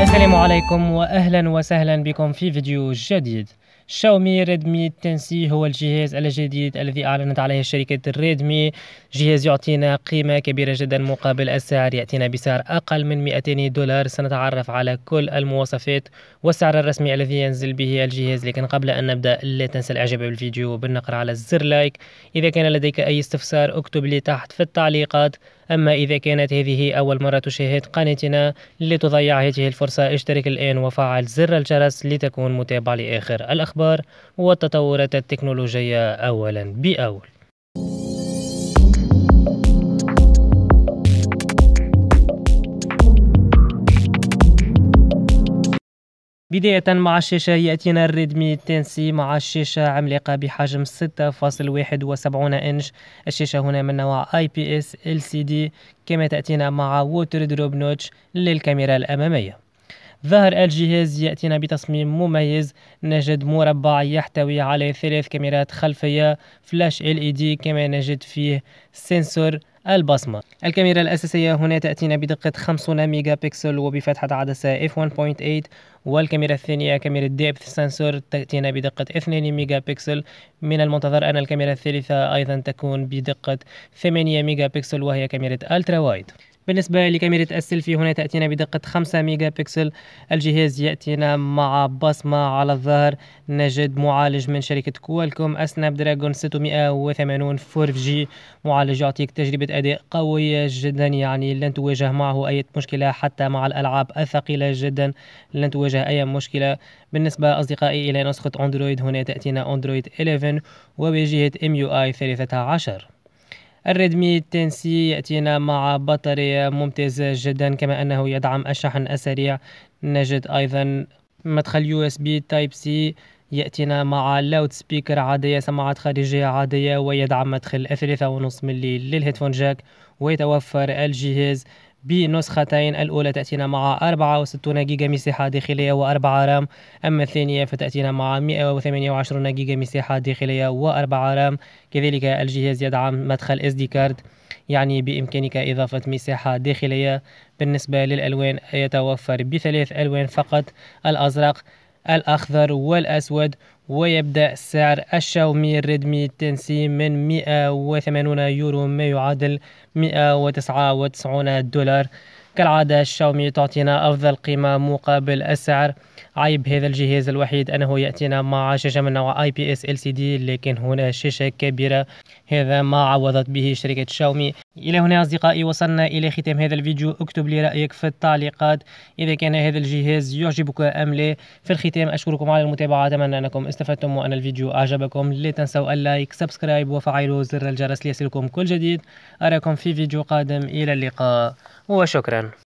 السلام عليكم واهلا وسهلا بكم في فيديو جديد شاومي ريدمي 10 هو الجهاز الجديد الذي اعلنت عليه شركه ريدمي جهاز يعطينا قيمه كبيره جدا مقابل السعر ياتينا بسعر اقل من 200 دولار سنتعرف على كل المواصفات والسعر الرسمي الذي ينزل به الجهاز لكن قبل ان نبدا لا تنسى الاعجاب بالفيديو بالنقر على الزر لايك اذا كان لديك اي استفسار اكتب لي تحت في التعليقات أما إذا كانت هذه أول مرة تشاهد قناتنا لتضيع هذه الفرصة اشترك الآن وفعل زر الجرس لتكون متابع لآخر الأخبار والتطورات التكنولوجية أولا بأول بداية مع الشاشة يأتينا الريدمي تنسي مع الشاشة عملاقة بحجم 6.71 إنش الشاشة هنا من نوع IPS LCD كما تأتينا مع ووتر دروب نوتش للكاميرا الأمامية ظهر الجهاز يأتينا بتصميم مميز نجد مربع يحتوي على ثلاث كاميرات خلفية فلاش LED كما نجد فيه سنسور البصمة الكاميرا الأساسية هنا تأتينا بدقة 50 ميجا بكسل وبفتحة عدسة f1.8 والكاميرا الثانية كاميرا ديبث سنسور تأتينا بدقة 2 ميجا بكسل من المنتظر أن الكاميرا الثالثة أيضا تكون بدقة 8 ميجا بكسل وهي كاميرا ألترا وايد بالنسبة لكاميرا السيلفي هنا تأتينا بدقة 5 ميجا بكسل الجهاز يأتينا مع بصمة على الظهر نجد معالج من شركة كوالكوم أسناب دراجون 680 4G معالج يعطيك تجربة أداء قوية جدا يعني لن تواجه معه أي مشكلة حتى مع الألعاب الثقيلة جدا لن تواجه تواجه أي مشكلة بالنسبة أصدقائي إلى نسخة أندرويد هنا تأتينا أندرويد 11 ام يو اي 13 الريدمي 10 سي يأتينا مع بطارية ممتازة جدا كما أنه يدعم الشحن السريع نجد أيضا مدخل يو اس بي تايب سي يأتينا مع لاود سبيكر عادية سماعات خارجية عادية ويدعم مدخل 3.5 ملي للهيدفون جاك ويتوفر الجهاز بنسختين الأولى تأتينا مع 64 جيجا مساحة داخلية و4 رام أما الثانية فتأتينا مع 128 جيجا مساحة داخلية و4 رام كذلك الجهاز يدعم مدخل SD كارد يعني بإمكانك إضافة مساحة داخلية بالنسبة للألوان يتوفر بثلاث ألوان فقط الأزرق الأخضر والأسود ويبدأ سعر الشاومي الريدمي التنسي من 180 يورو ما يعادل 199 دولار كالعادة الشاومي تعطينا أفضل قيمة مقابل السعر عيب هذا الجهاز الوحيد أنه يأتينا مع شاشة من نوع اي بي اس ال سي دي لكن هنا شاشة كبيرة هذا ما عوضت به شركة شاومي إلى هنا أصدقائي وصلنا إلى ختام هذا الفيديو اكتب لي رأيك في التعليقات إذا كان هذا الجهاز يعجبك أم لا في الختام أشكركم على المتابعة أتمنى أنكم استفدتم وأن الفيديو أعجبكم لا تنسوا اللايك سبسكرايب وفعلوا زر الجرس ليصلكم كل جديد أراكم في فيديو قادم إلى اللقاء وشكرا